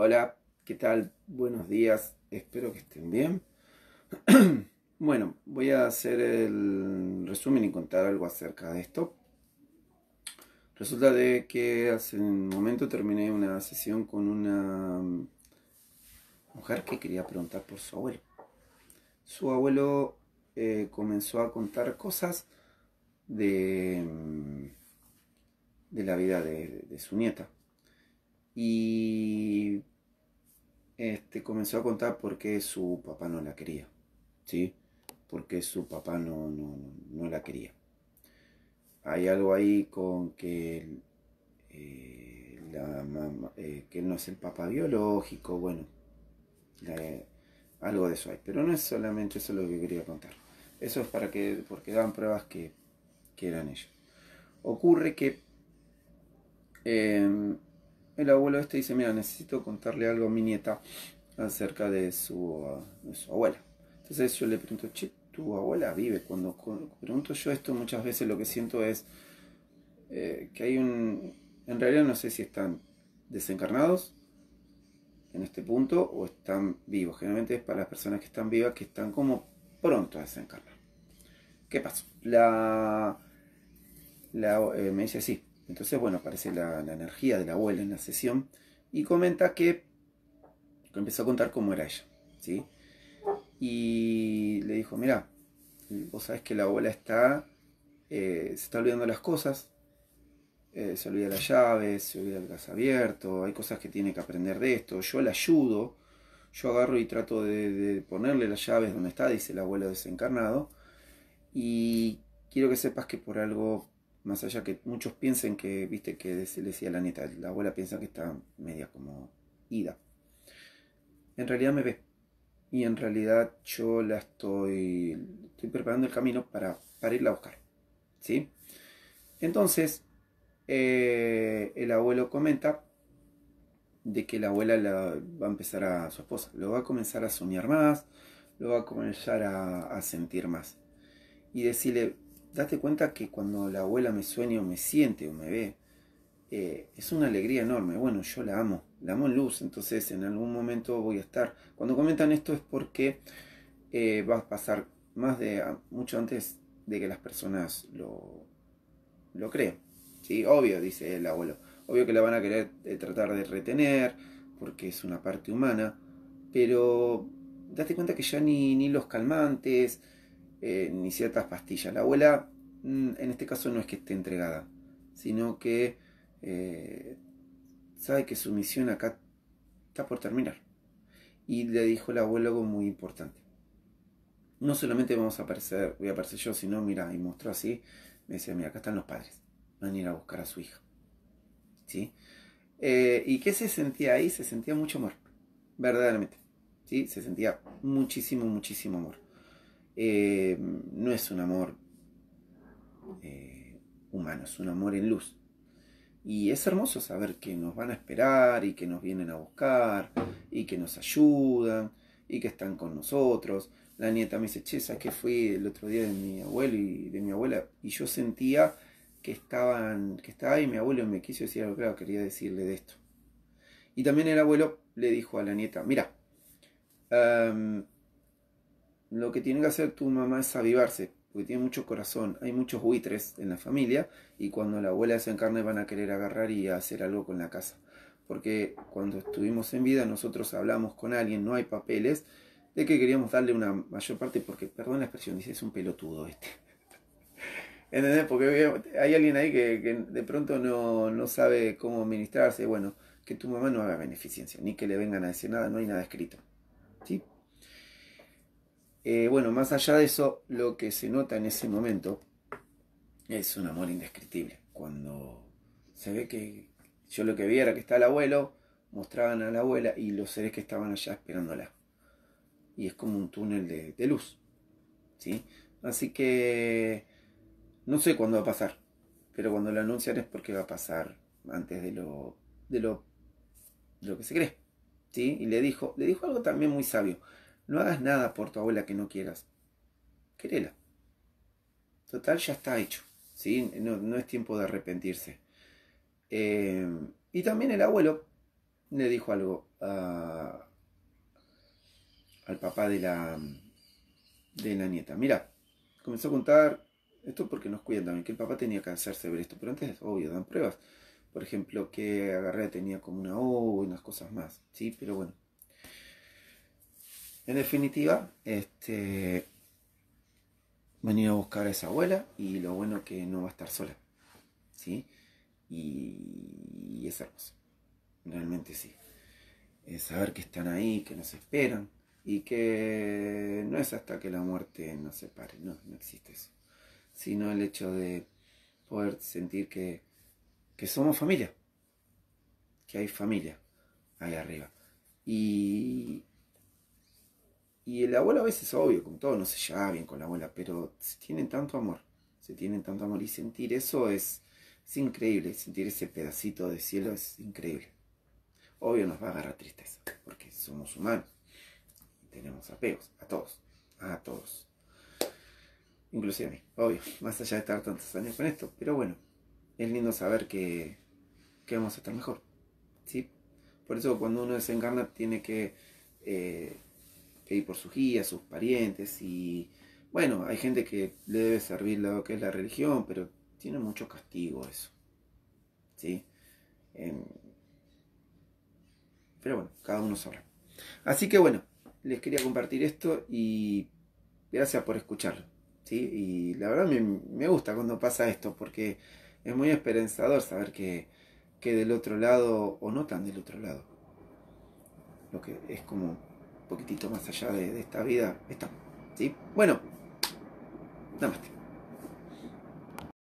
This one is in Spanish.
Hola, ¿qué tal? Buenos días, espero que estén bien. bueno, voy a hacer el resumen y contar algo acerca de esto. Resulta de que hace un momento terminé una sesión con una mujer que quería preguntar por su abuelo. Su abuelo eh, comenzó a contar cosas de, mm, de la vida de su nieta y este, comenzó a contar por qué su papá no la quería, ¿sí? Porque su papá no, la quería. Hay algo ahí con que, eh, la eh, que no es el papá biológico, bueno, eh, algo de eso hay. Pero no es solamente eso lo que quería contar. Eso es para que, porque dan pruebas que, que eran ellos. Ocurre que em, el abuelo este dice, mira, necesito contarle algo a mi nieta acerca de su, abuela. Entonces yo le pregunto, che, tu abuela vive. Cuando pregunto yo esto muchas veces lo que siento es eh, que hay un... En realidad no sé si están desencarnados en este punto o están vivos. Generalmente es para las personas que están vivas que están como pronto a desencarnar. ¿Qué pasó? La, eh, me dice así, entonces, bueno, aparece la, energía de la abuela en la sesión y comenta que, empezó a contar cómo era ella, ¿sí? Y le dijo, mira, vos sabés que la abuela está, eh, se está olvidando las cosas, eh, se olvida las llaves, se olvida el gas abierto, hay cosas que tiene que aprender de esto, yo la ayudo, yo agarro y trato de, de ponerle las llaves donde está, dice el abuelo desencarnado, y quiero que sepas que por algo más allá que muchos piensen que, viste, que se le decía la neta, la abuela piensa que está media como ida. En realidad me ve. Y en realidad yo la estoy, estoy preparando el camino para, para irla a buscar. ¿Sí? Entonces, eh, el abuelo comenta de que la abuela va a empezar a su esposa, lo va a comenzar a soñar más, lo va a comenzar a, a sentir más. Y decirle, date cuenta que cuando la abuela me sueña o me siente o me ve, eh, es una alegría enorme. Bueno, yo la amo, la amo en luz, entonces en algún momento voy a estar. Cuando comentan esto es porque eh, va a pasar más de mucho antes de que las personas lo, lo crean. Sí, obvio, dice el abuelo. Obvio que la van a querer eh, tratar de retener, porque es una parte humana, pero date cuenta que ya ni, ni los calmantes, eh, ni ciertas pastillas. La abuela mm, en este caso no es que esté entregada, sino que eh, sabe que su misión acá está por terminar. Y le dijo el abuelo algo muy importante. No solamente vamos a aparecer, voy a aparecer yo, sino mira, y mostró así, me decía, mira, acá están los padres, van a ir a buscar a su hija. ¿Sí? Eh, ¿Y qué se sentía ahí? Se sentía mucho amor, verdaderamente. ¿Sí? Se sentía muchísimo, muchísimo amor. Eh, no es un amor eh, humano, es un amor en luz. Y es hermoso saber que nos van a esperar y que nos vienen a buscar y que nos ayudan y que están con nosotros. La nieta me dice, che, ¿sabes qué Fui el otro día de mi abuelo y de mi abuela? Y yo sentía que estaban, que estaba ahí, mi abuelo me quiso decir algo, claro, quería decirle de esto. Y también el abuelo le dijo a la nieta, mira, em, lo que tiene que hacer tu mamá es avivarse, porque tiene mucho corazón, hay muchos buitres en la familia y cuando la abuela se encarne van a querer agarrar y hacer algo con la casa. Porque cuando estuvimos en vida nosotros hablamos con alguien, no hay papeles, de que queríamos darle una mayor parte, porque, perdón la expresión, dice, es un pelotudo este. ¿Entendés? Porque hay alguien ahí que, de pronto no, no sabe cómo administrarse. Bueno, que tu mamá no haga beneficencia, ni que le vengan a decir nada, no hay nada escrito. Eh, bueno, más allá de eso, lo que se nota en ese momento es un amor indescriptible. Cuando se ve que yo lo que vi era que está el abuelo, mostraban a la abuela y los seres que estaban allá esperándola. Y es como un túnel de, luz. Así que no sé cuándo va a pasar, pero cuando lo anuncian es porque va a pasar antes de lo, de lo, lo que se cree. ¿sí? Y le dijo, le dijo algo también muy sabio. No hagas nada por tu abuela que no quieras. Querela. Total, ya está hecho. ¿sí? No, es tiempo de arrepentirse. Eh, y también el abuelo le dijo algo a, al papá de la, de la nieta. Mira, comenzó a contar, esto porque nos cuidan también, que el papá tenía que hacerse ver esto, pero antes, obvio, dan pruebas. Por ejemplo, que Agarré tenía como una O y unas cosas más, ¿sí? Pero bueno, en definitiva, este, venido a buscar a esa abuela y lo bueno que no va a estar sola. ¿Sí? Y, esa es hermoso. Realmente sí. Es saber que están ahí, que nos esperan y que no es hasta que la muerte nos separe. No, no existe eso. Sino el hecho de poder sentir que, que somos familia. Que hay familia ahí arriba. Y, y el abuelo a veces, obvio, con todo, no se lleva bien con la abuela, pero se tienen tanto amor, se tienen tanto amor. Y sentir eso es, increíble, sentir ese pedacito de cielo es increíble. Obvio nos va a agarrar tristeza, porque somos humanos y tenemos apegos, a todos, a todos. Inclusive a mí, obvio, más allá de estar tantos años con esto. Pero bueno, es lindo saber que, vamos a estar mejor, ¿sí? Por eso cuando uno desencarna tiene que... Eh, y por sus guías, sus parientes y bueno, hay gente que le debe servir lo que es la religión, pero tiene mucho castigo eso. ¿Sí? Em, pero bueno, cada uno sabrá. Así que bueno, les quería compartir esto y gracias por escucharlo. ¿sí? Y la verdad me, me gusta cuando pasa esto porque es muy esperanzador saber que, que del otro lado, o no tan del otro lado, lo que es como poquitito más allá de, esta vida está. ¿sí? Bueno, nada más.